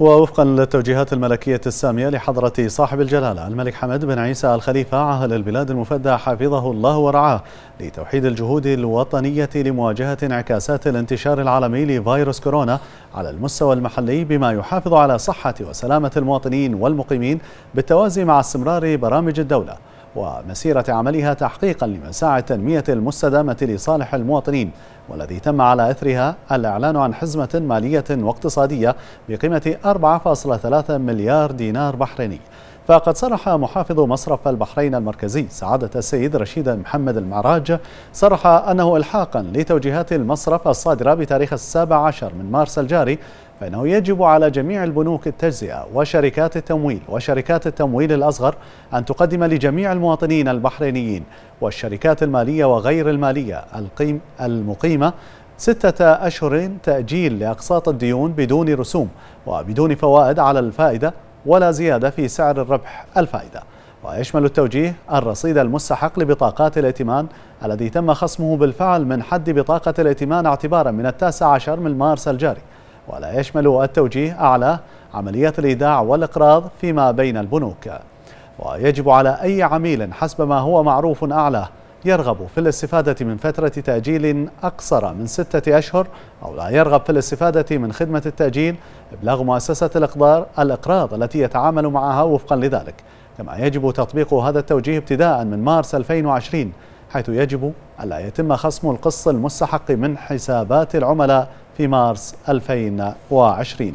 ووفقا للتوجيهات الملكية السامية لحضرة صاحب الجلالة الملك حمد بن عيسى الخليفة عاهل البلاد المفدى حفظه الله ورعاه لتوحيد الجهود الوطنية لمواجهة انعكاسات الانتشار العالمي لفيروس كورونا على المستوى المحلي بما يحافظ على صحة وسلامة المواطنين والمقيمين بالتوازي مع استمرار برامج الدولة ومسيرة عملها تحقيقا لمساعي التنمية المستدامة لصالح المواطنين والذي تم على إثرها الإعلان عن حزمة مالية واقتصادية بقيمة 4.3 مليار دينار بحريني فقد صرح محافظ مصرف البحرين المركزي سعادة السيد رشيد محمد المعراج صرح أنه إلحاقا لتوجيهات المصرف الصادرة بتاريخ السابع عشر من مارس الجاري فإنه يجب على جميع البنوك التجزئة وشركات التمويل وشركات التمويل الأصغر أن تقدم لجميع المواطنين البحرينيين والشركات المالية وغير المالية القيم المقيمة ستة أشهر تأجيل لأقساط الديون بدون رسوم وبدون فوائد على الفائدة ولا زيادة في سعر الربح الفائدة ويشمل التوجيه الرصيد المستحق لبطاقات الائتمان الذي تم خصمه بالفعل من حد بطاقة الائتمان اعتبارا من التاسع عشر من مارس الجاري ولا يشمل التوجيه أعلى عملية الإيداع والإقراض فيما بين البنوك ويجب على أي عميل حسب ما هو معروف أعلاه يرغب في الاستفادة من فترة تأجيل أقصر من ستة أشهر أو لا يرغب في الاستفادة من خدمة التأجيل إبلاغ مؤسسة الإقدار الإقراض التي يتعامل معها وفقا لذلك كما يجب تطبيق هذا التوجيه ابتداء من مارس 2020 حيث يجب ألا يتم خصم القسط المستحق من حسابات العملاء في مارس 2020